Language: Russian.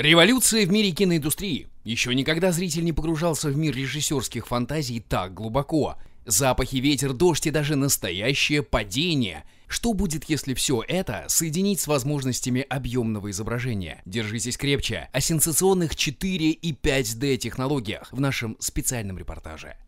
Революция в мире киноиндустрии. Еще никогда зритель не погружался в мир режиссерских фантазий так глубоко. Запахи, ветер, дождь и даже настоящее падение. Что будет, если все это соединить с возможностями объемного изображения? Держитесь крепче о сенсационных 4 и 5D технологиях в нашем специальном репортаже.